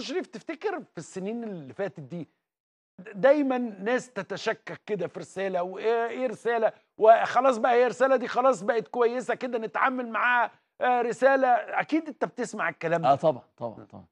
مشرف شريف تفتكر في السنين اللي فاتت دي دايما ناس تتشكك كده في رساله وايه إيه رساله وخلاص بقى هي رساله دي خلاص بقت كويسه كده نتعامل معاها آه، رساله اكيد انت بتسمع الكلام ده اه طبعا طبعا طبعا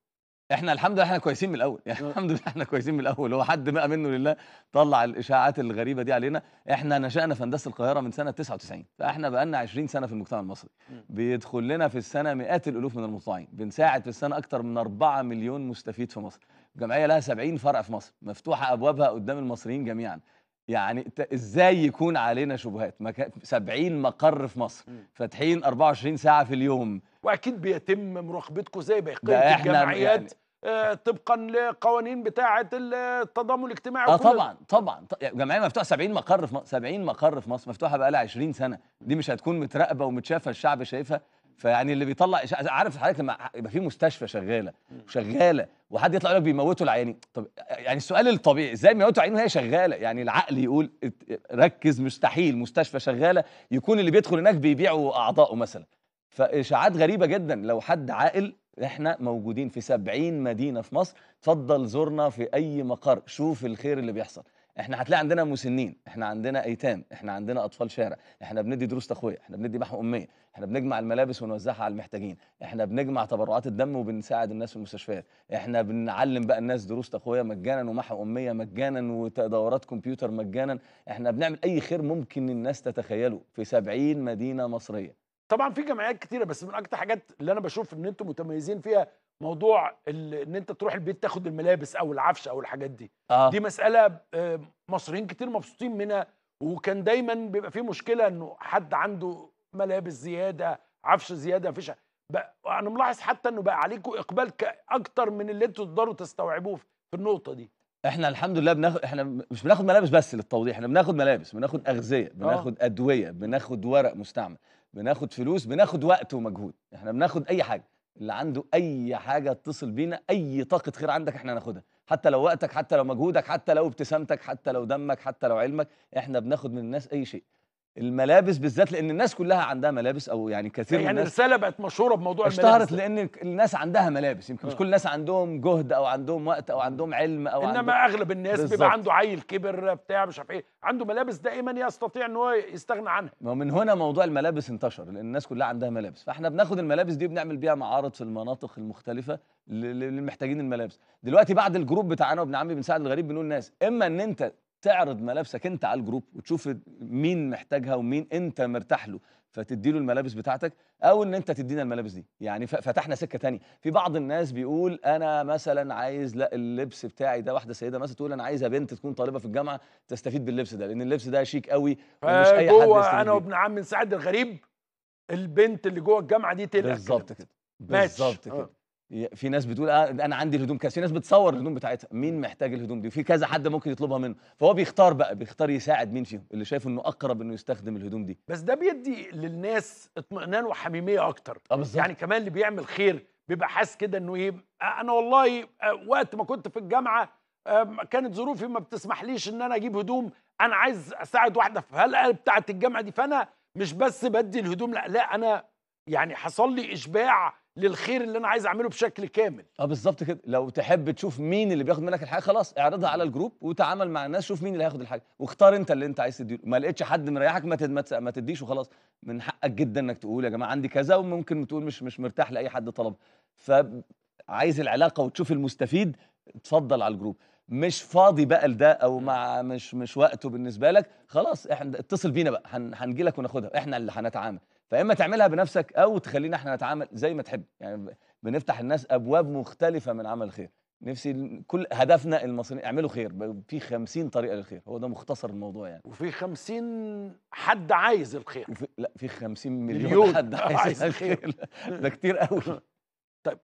احنا الحمد لله احنا كويسين من الاول يعني آه. الحمد لله احنا كويسين من الاول هو حد بقى منه لله طلع الاشاعات الغريبه دي علينا احنا نشأنا في هندسه القاهره من سنه 99 فاحنا بقى لنا 20 سنه في المجتمع المصري بيدخل لنا في السنه مئات الالوف من المطلعين بنساعد في السنه اكتر من 4 مليون مستفيد في مصر الجمعيه لها 70 فرع في مصر مفتوحه ابوابها قدام المصريين جميعا يعني ازاي يكون علينا شبهات 70 مقر في مصر فاتحين 24 ساعه في اليوم واكيد بيتم مراقبتكم زي بقيه الجمعيات يعني آه، طبقا لقوانين بتاعه التضامن الاجتماعي اه طبعا طبعا جمعيه مفتوحه 70 مقر في مصر 70 مقر في مصر مفتوحه بقى لها 20 سنه دي مش هتكون متراقبه ومتشافه الشعب شايفها فيعني اللي بيطلع عارف حضرتك لما يبقى في مستشفى شغاله شغاله وحد يطلع يقول لك بيموتوا العيانين طب يعني السؤال الطبيعي ازاي بيموتوا العيانين وهي شغاله يعني العقل يقول ركز مستحيل مستشفى شغاله يكون اللي بيدخل هناك بيبيعوا اعضائه مثلا فاشاعات غريبه جدا لو حد عاقل احنا موجودين في 70 مدينه في مصر اتفضل زورنا في اي مقر شوف الخير اللي بيحصل احنا هتلاقي عندنا مسنين احنا عندنا ايتام احنا عندنا اطفال شارع احنا بندي دروس تخويه احنا بندي محو اميه احنا بنجمع الملابس ونوزعها على المحتاجين احنا بنجمع تبرعات الدم وبنساعد الناس في المستشفيات احنا بنعلم بقى الناس دروس تخويه مجانا ومحو اميه مجانا ودورات كمبيوتر مجانا احنا بنعمل اي خير ممكن الناس تتخيله في 70 مدينه مصريه طبعا في جمعيات كتيره بس من اكتر حاجات اللي انا بشوف ان انتم متميزين فيها موضوع ان انت تروح البيت تاخد الملابس او العفش او الحاجات دي آه. دي مساله آه، مصريين كتير مبسوطين منها وكان دايما بيبقى في مشكله انه حد عنده ملابس زياده عفش زياده مفيش انا ملاحظ حتى انه بقى عليكم اقبال اكتر من اللي انتم تقدروا تستوعبوه في النقطه دي احنا الحمد لله بناخد احنا مش بناخد ملابس بس للتوضيح احنا بناخد ملابس بناخد اغذيه آه. بناخد ادويه بناخد ورق مستعمل بناخد فلوس بناخد وقت ومجهود احنا بناخد اي حاجه اللي عنده اي حاجه اتصل بينا اي طاقه خير عندك احنا هناخدها حتى لو وقتك حتى لو مجهودك حتى لو ابتسامتك حتى لو دمك حتى لو علمك احنا بناخد من الناس اي شيء الملابس بالذات لان الناس كلها عندها ملابس او يعني كثير يعني من الناس الرساله بقت مشهوره بموضوع الملابس اشتهرت لان الناس عندها ملابس يمكن مش آه. كل الناس عندهم جهد او عندهم وقت او عندهم علم او انما عندهم اغلب الناس بالزبط. بيبقى عنده عيل كبر بتاع مش عارف ايه عنده ملابس دائما يستطيع ان هو يستغنى عنها ما من هنا موضوع الملابس انتشر لان الناس كلها عندها ملابس فاحنا بناخد الملابس دي وبنعمل بيها معارض في المناطق المختلفه للمحتاجين الملابس دلوقتي بعد الجروب بتاعنا وابن عمي بنساعد الغريب بنقول الناس اما ان انت تعرض ملابسك انت على الجروب وتشوف مين محتاجها ومين انت مرتاح له فتدي له الملابس بتاعتك او ان انت تدينا الملابس دي يعني فتحنا سكه تانية في بعض الناس بيقول انا مثلا عايز لا اللبس بتاعي ده واحده سيده مثلا تقول انا عايزه بنت تكون طالبه في الجامعه تستفيد باللبس ده لان اللبس ده شيك قوي ومش اي آه، حد هو انا وابن عم سعد الغريب البنت اللي جوه الجامعه دي تقلق بالظبط كده بالظبط كده آه. في ناس بتقول آه انا عندي الهدوم كذا في ناس بتصور الهدوم بتاعتها مين محتاج الهدوم دي وفي كذا حد ممكن يطلبها منه فهو بيختار بقى بيختار يساعد مين فيهم اللي شايف انه اقرب انه يستخدم الهدوم دي بس ده بيدي للناس اطمئنان وحميميه اكتر آه يعني كمان اللي بيعمل خير بيبقى حاسس كده انه ايه آه، انا والله آه، وقت ما كنت في الجامعه كانت ظروفي ما بتسمحليش ان انا اجيب هدوم انا عايز اساعد واحده في الحلقه بتاعه الجامعه دي فانا مش بس بدي الهدوم لا لا انا يعني حصل لي اشباع للخير اللي انا عايز اعمله بشكل كامل اه بالظبط كده لو تحب تشوف مين اللي بياخد منك الحاجه خلاص اعرضها على الجروب وتعامل مع الناس شوف مين اللي هياخد الحاجه واختار انت اللي انت عايز تديله ما لقيتش حد مريحك ما ما تديش وخلاص من حقك جدا انك تقول يا جماعه عندي كذا وممكن تقول مش مش مرتاح لاي حد طلب فعايز العلاقه وتشوف المستفيد اتفضل على الجروب مش فاضي بقى لده او مع مش مش وقته بالنسبه لك خلاص احنا اتصل بينا بقى هنجي لك وناخدها احنا اللي هنتعامل فاما تعملها بنفسك او تخلينا احنا نتعامل زي ما تحب يعني بنفتح الناس ابواب مختلفه من عمل الخير نفسي كل هدفنا المصريين اعملوا خير في 50 طريقه للخير هو ده مختصر الموضوع يعني وفي 50 حد عايز الخير وفي لا في 50 مليون, مليون حد عايز, عايز الخير ده كتير قوي